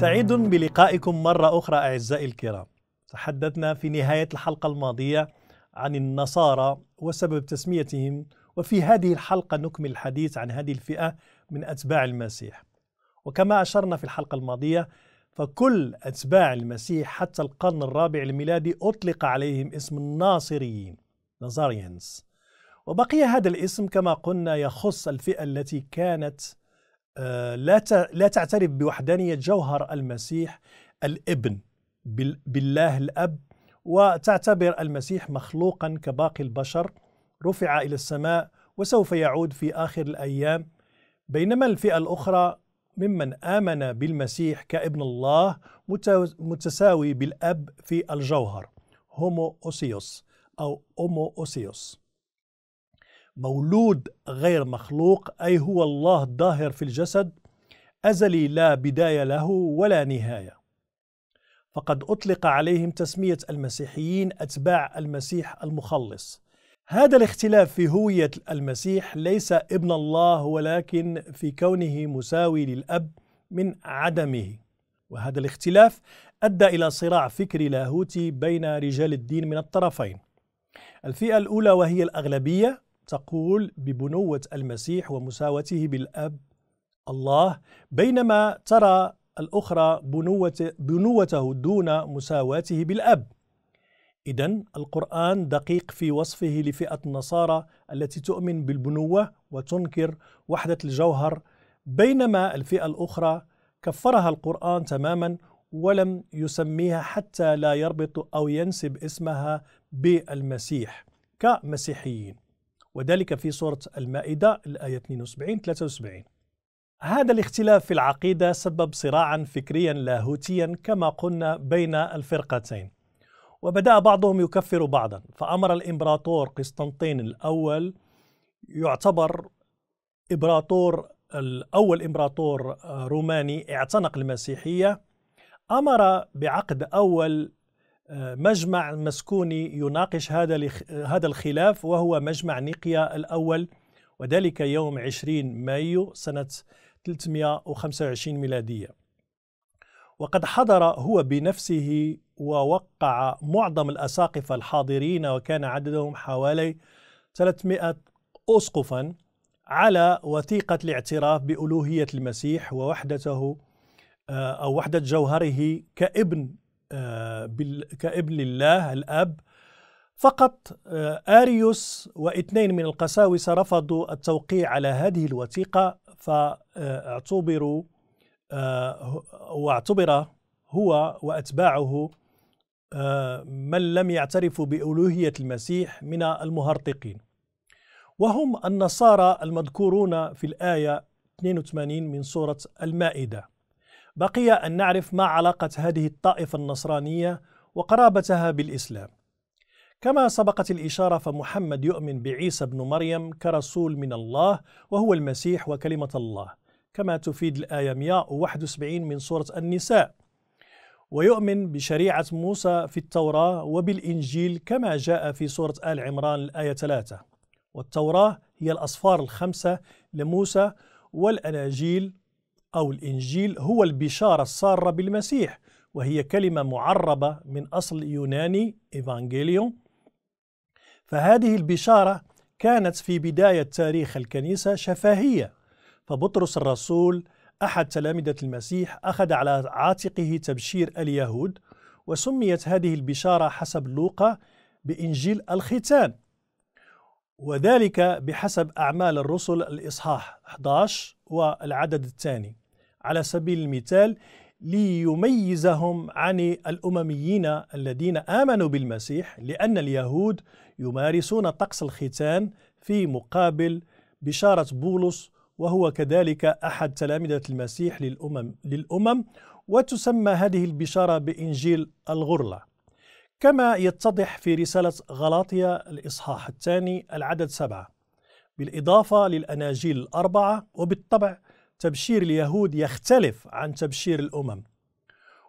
سعيد بلقائكم مرة أخرى أعزائي الكرام تحدثنا في نهاية الحلقة الماضية عن النصارى وسبب تسميتهم وفي هذه الحلقة نكمل الحديث عن هذه الفئة من أتباع المسيح وكما أشرنا في الحلقة الماضية فكل أتباع المسيح حتى القرن الرابع الميلادي أطلق عليهم اسم الناصريين نازاريانز وبقي هذا الاسم كما قلنا يخص الفئة التي كانت آه، لا لا تعترف بوحدانيه جوهر المسيح الابن بالله الاب وتعتبر المسيح مخلوقا كباقي البشر رفع الى السماء وسوف يعود في اخر الايام بينما الفئه الاخرى ممن امن بالمسيح كابن الله متساوي بالاب في الجوهر هومو اوسيوس او اومو اوسيوس مولود غير مخلوق أي هو الله الظاهر في الجسد أزلي لا بداية له ولا نهاية فقد أطلق عليهم تسمية المسيحيين أتباع المسيح المخلص هذا الاختلاف في هوية المسيح ليس ابن الله ولكن في كونه مساوي للأب من عدمه وهذا الاختلاف أدى إلى صراع فكري لاهوتي بين رجال الدين من الطرفين الفئة الأولى وهي الأغلبية تقول ببنوة المسيح ومساوته بالأب الله بينما ترى الأخرى بنوة بنوته دون مساواته بالأب إذا القرآن دقيق في وصفه لفئة النصارى التي تؤمن بالبنوة وتنكر وحدة الجوهر بينما الفئة الأخرى كفرها القرآن تماما ولم يسميها حتى لا يربط أو ينسب اسمها بالمسيح كمسيحيين وذلك في سورة المائدة الآية 72 73 هذا الاختلاف في العقيدة سبب صراعا فكريا لاهوتيا كما قلنا بين الفرقتين وبدأ بعضهم يكفر بعضا فأمر الإمبراطور قسطنطين الأول يعتبر إمبراطور الأول إمبراطور آه، روماني اعتنق المسيحية أمر بعقد أول مجمع مسكوني يناقش هذا هذا الخلاف وهو مجمع نيقيا الأول وذلك يوم 20 مايو سنة 325 ميلادية وقد حضر هو بنفسه ووقع معظم الأساقفة الحاضرين وكان عددهم حوالي 300 أسقفا على وثيقة الاعتراف بألوهية المسيح ووحدته آه، أو وحدة جوهره كابن آه، كابن لله الأب فقط آه، آريوس واثنين من القساوسة رفضوا التوقيع على هذه الوثيقة فاعتبروا آه، واعتبر هو وأتباعه من لم يعترفوا بألوهية المسيح من المهرطقين وهم النصارى المذكورون في الآية 82 من سورة المائدة بقي أن نعرف ما علاقة هذه الطائفة النصرانية وقرابتها بالإسلام كما سبقت الإشارة فمحمد يؤمن بعيسى بن مريم كرسول من الله وهو المسيح وكلمة الله كما تفيد الآية 171 من سورة النساء ويؤمن بشريعة موسى في التوراة وبالإنجيل كما جاء في سورة آل عمران الآية 3 والتوراة هي الأصفار الخمسة لموسى والأناجيل أو الإنجيل هو البشارة السارة بالمسيح وهي كلمة معربة من أصل يوناني إيفانجيليون فهذه البشارة كانت في بداية تاريخ الكنيسة شفاهية فبطرس الرسول أحد تلامذة المسيح أخذ على عاتقه تبشير اليهود وسميت هذه البشارة حسب لوقا بإنجيل الختان وذلك بحسب أعمال الرسل الإصحاح 11 والعدد الثاني على سبيل المثال ليميزهم عن الأمميين الذين آمنوا بالمسيح لأن اليهود يمارسون طقس الختان في مقابل بشارة بولس وهو كذلك أحد تلامذة المسيح للأمم, للأمم وتسمى هذه البشارة بإنجيل الغرلة كما يتضح في رسالة غلاطيا الإصحاح الثاني العدد سبعة بالإضافة للأناجيل الأربعة وبالطبع تبشير اليهود يختلف عن تبشير الامم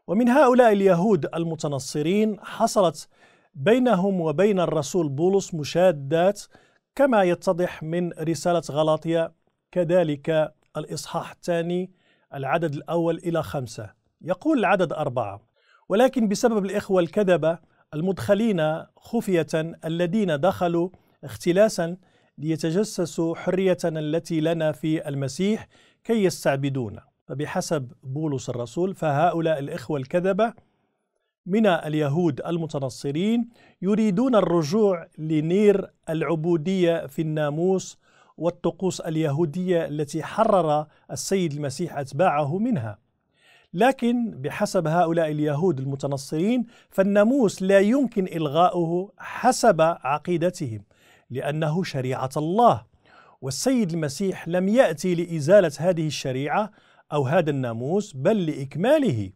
ومن هؤلاء اليهود المتنصرين حصلت بينهم وبين الرسول بولس مشادات كما يتضح من رساله غلاطيا كذلك الاصحاح الثاني العدد الاول الى خمسه يقول العدد أربعة ولكن بسبب الإخوة الكذبة المدخلين خفية الذين دخلوا اختلاسا ليتجسسوا حرية التي لنا في المسيح كي يستعبدون فبحسب بولس الرسول فهؤلاء الإخوة الكذبة من اليهود المتنصرين يريدون الرجوع لنير العبودية في الناموس والطقوس اليهودية التي حرر السيد المسيح أتباعه منها لكن بحسب هؤلاء اليهود المتنصرين فالناموس لا يمكن إلغاؤه حسب عقيدتهم لأنه شريعة الله والسيد المسيح لم يأتي لإزالة هذه الشريعة أو هذا الناموس بل لإكماله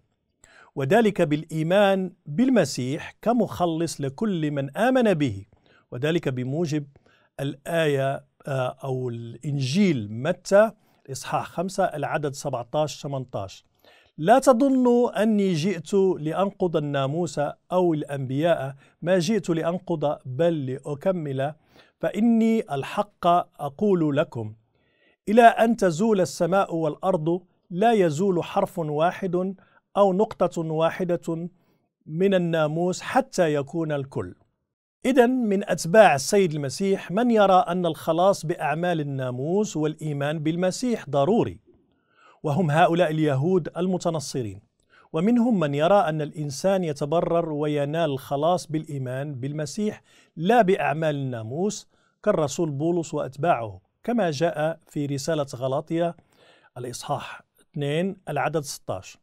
وذلك بالإيمان بالمسيح كمخلص لكل من آمن به وذلك بموجب الآية آه، أو الإنجيل متى إصحاح 5 العدد 17 18 لا تظنوا أني جئت لأنقض الناموس أو الأنبياء ما جئت لأنقض بل لأكمل فاني الحق اقول لكم الى ان تزول السماء والارض لا يزول حرف واحد او نقطه واحده من الناموس حتى يكون الكل إذا من أتباع السيد المسيح من يرى أن الخلاص بأعمال الناموس والإيمان بالمسيح ضروري وهم هؤلاء اليهود المتنصرين ومنهم من يرى أن الإنسان يتبرر وينال الخلاص بالإيمان بالمسيح لا بأعمال الناموس كالرسول بولس وأتباعه كما جاء في رسالة غلاطية الإصحاح 2 العدد 16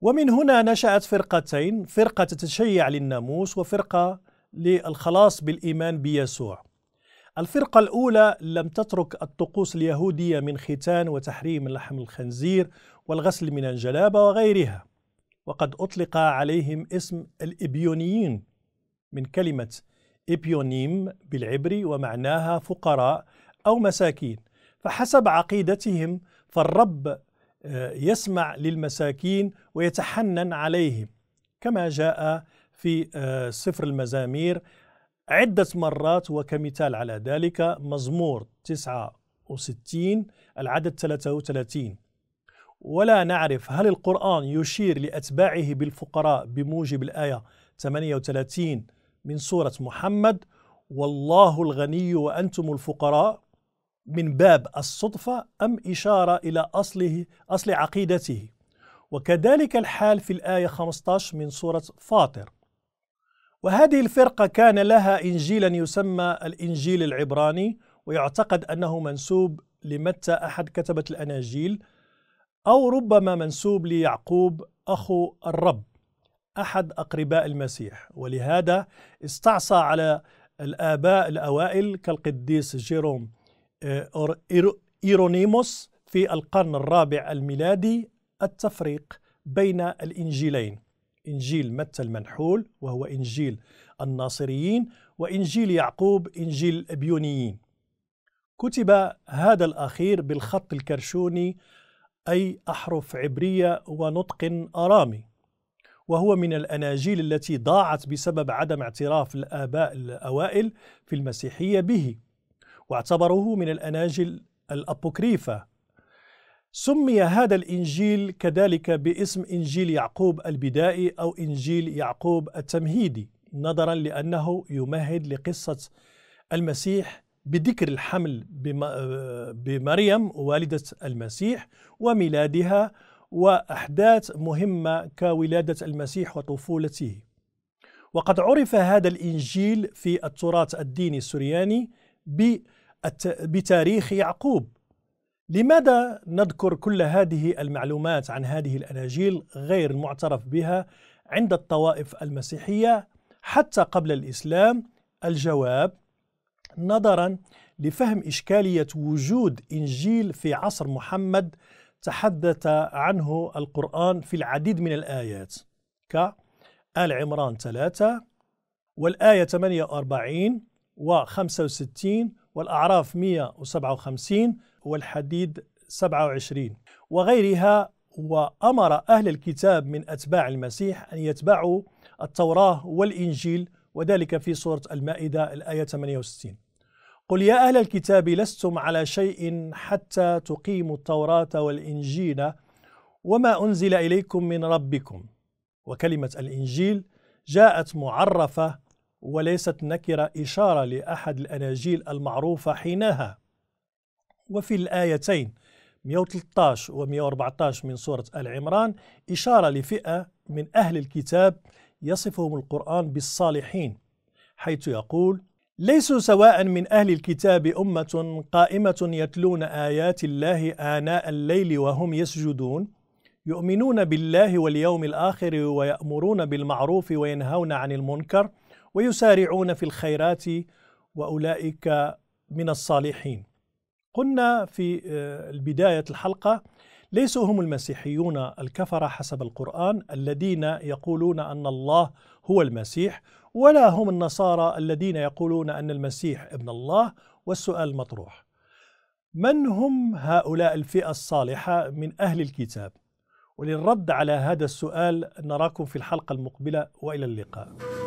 ومن هنا نشأت فرقتين فرقة تتشيع للناموس وفرقة للخلاص بالإيمان بيسوع الفرقة الأولى لم تترك الطقوس اليهودية من ختان وتحريم لحم الخنزير والغسل من الجلابة وغيرها وقد أطلق عليهم اسم الإبيونيين من كلمة إبيونيم بالعبري ومعناها فقراء أو مساكين فحسب عقيدتهم فالرب آه، يسمع للمساكين ويتحنن عليهم كما جاء في آه، سفر المزامير عدة مرات وكمثال على ذلك مزمور 69 العدد 33 ولا نعرف هل القرآن يشير لأتباعه بالفقراء بموجب الآية 38 من سورة محمد والله الغني وأنتم الفقراء من باب الصدفة أم إشارة إلى أصله أصل عقيدته وكذلك الحال في الآية 15 من سورة فاطر وهذه الفرقة كان لها إنجيلا يسمى الإنجيل العبراني ويعتقد أنه منسوب لمتى أحد كتبة الأناجيل أو ربما منسوب ليعقوب أخو الرب أحد أقرباء المسيح ولهذا استعصى على الآباء الأوائل كالقديس جيروم آه، إيرونيموس في القرن الرابع الميلادي التفريق بين الإنجيلين إنجيل متى المنحول وهو إنجيل الناصريين وإنجيل يعقوب إنجيل الأبيونيين كتب هذا الأخير بالخط الكرشوني أي أحرف عبرية ونطق آرامي وهو من الأناجيل التي ضاعت بسبب عدم اعتراف الآباء الأوائل في المسيحية به واعتبروه من الأناجيل الأبوكريفة سمي هذا الإنجيل كذلك باسم إنجيل يعقوب البدائي أو إنجيل يعقوب التمهيدي نظرا لأنه يمهد لقصة المسيح بذكر الحمل بمريم والدة المسيح وميلادها وأحداث مهمة كولادة المسيح وطفولته وقد عرف هذا الإنجيل في التراث الديني السرياني بتاريخ يعقوب لماذا نذكر كل هذه المعلومات عن هذه الأناجيل غير المعترف بها عند الطوائف المسيحية حتى قبل الإسلام؟ الجواب نظرا لفهم إشكالية وجود إنجيل في عصر محمد تحدث عنه القرآن في العديد من الآيات كآل عمران 3 والآية 48 و 65 والأعراف 157 والحديد 27 وغيرها وأمر أهل الكتاب من أتباع المسيح أن يتبعوا التوراة والإنجيل وذلك في سورة المائدة الآية 68 قل يا أهل الكتاب لستم على شيء حتى تقيموا التوراة والإنجيل وما أنزل إليكم من ربكم وكلمة الإنجيل جاءت معرفة وليست نكرة إشارة لأحد الأناجيل المعروفة حينها وفي الآيتين 113 و 114 من سورة آل عمران إشارة لفئة من أهل الكتاب يصفهم القرآن بالصالحين حيث يقول ليسوا سواء من أهل الكتاب أمة قائمة يتلون آيات الله آناء الليل وهم يسجدون يؤمنون بالله واليوم الآخر ويأمرون بالمعروف وينهون عن المنكر ويسارعون في الخيرات وأولئك من الصالحين قلنا في آه، بداية الحلقة ليسوا هم المسيحيون الكفرة حسب القرآن الذين يقولون أن الله هو المسيح ولا هم النصارى الذين يقولون أن المسيح ابن الله والسؤال مطروح من هم هؤلاء الفئة الصالحة من أهل الكتاب؟ وللرد على هذا السؤال نراكم في الحلقة المقبلة وإلى اللقاء